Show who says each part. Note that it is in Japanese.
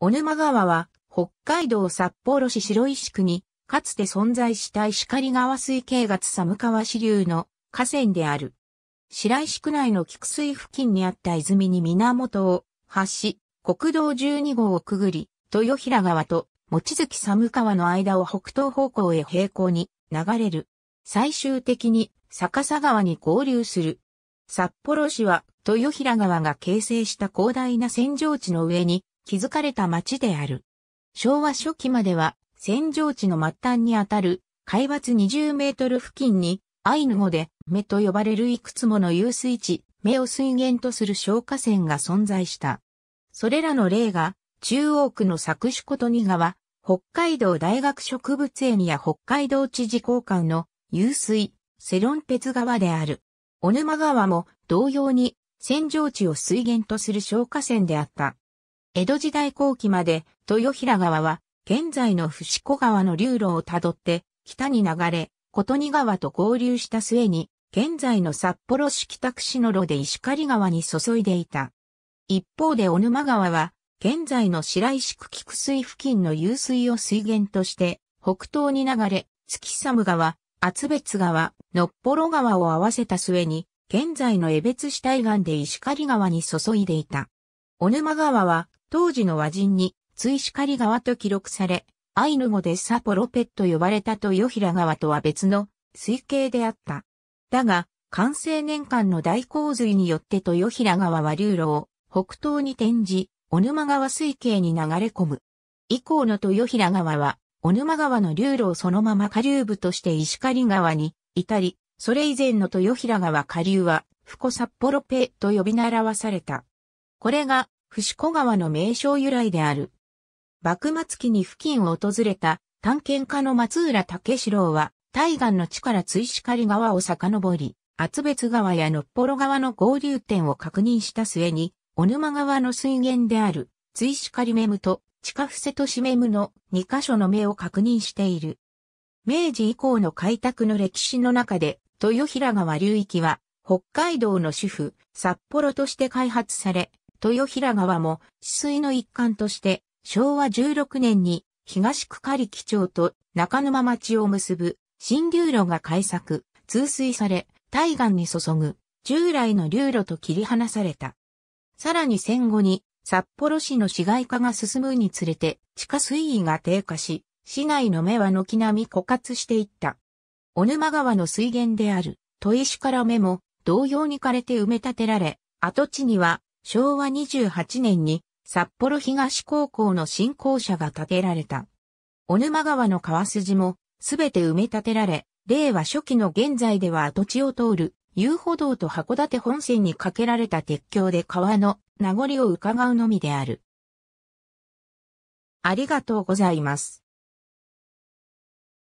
Speaker 1: 小沼川は、北海道札幌市白石区に、かつて存在した石狩川水系月寒川支流の河川である。白石区内の菊水付近にあった泉に源を発し、国道12号をくぐり、豊平川と望月寒川の間を北東方向へ平行に流れる。最終的に逆さ川に合流する。札幌市は豊平川が形成した広大な扇状地の上に築かれた町である。昭和初期までは、戦場地の末端にあたる、海抜20メートル付近に、アイヌ語で、目と呼ばれるいくつもの遊水地、目を水源とする消火栓が存在した。それらの例が、中央区の作手ことに川、北海道大学植物園や北海道知事公館の湧水、セロン鉄川である。小沼川も同様に、扇状地を水源とする消火栓であった。江戸時代後期まで豊平川は現在の伏子川の流路をたどって北に流れ、琴似川と合流した末に現在の札幌市北区市の路で石狩川に注いでいた。一方で小沼川は現在の白石区菊水付近の湧水を水源として北東に流れ、月寒川、厚別川、のっぽろ川を合わせた末に現在の江別市対岸で石狩川に注いでいた。小沼川は当時の和人に、追し狩川と記録され、アイヌ語でサポロペッと呼ばれた豊平川とは別の水系であった。だが、完成年間の大洪水によって豊平川は流路を北東に転じ、小沼川水系に流れ込む。以降の豊平川は、小沼川の流路をそのまま下流部として石狩川に至り、それ以前の豊平川下流は、福札幌ペと呼び習わされた。これが伏子川の名称由来である。幕末期に付近を訪れた探検家の松浦武四郎は、対岸の地から追し狩川を遡り、厚別川やのっぽろ川の合流点を確認した末に、小沼川の水源である、追し狩メムと、地下伏せとしメムの2箇所の目を確認している。明治以降の開拓の歴史の中で、豊平川流域は、北海道の主婦、札幌として開発され、豊平川も治水の一環として昭和16年に東区狩木町と中沼町を結ぶ新流路が開削、通水され、対岸に注ぐ従来の流路と切り離された。さらに戦後に札幌市の市街化が進むにつれて地下水位が低下し、市内の目は軒並み枯渇していった。小沼川の水源である砥石から目も同様に枯れて埋め立てられ、跡地には昭和28年に札幌東高校の新校舎が建てられた。小沼川の川筋もすべて埋め立てられ、令和初期の現在では跡地を通る遊歩道と函館本線に架けられた鉄橋で川の名残を伺うのみである。ありがとうございます。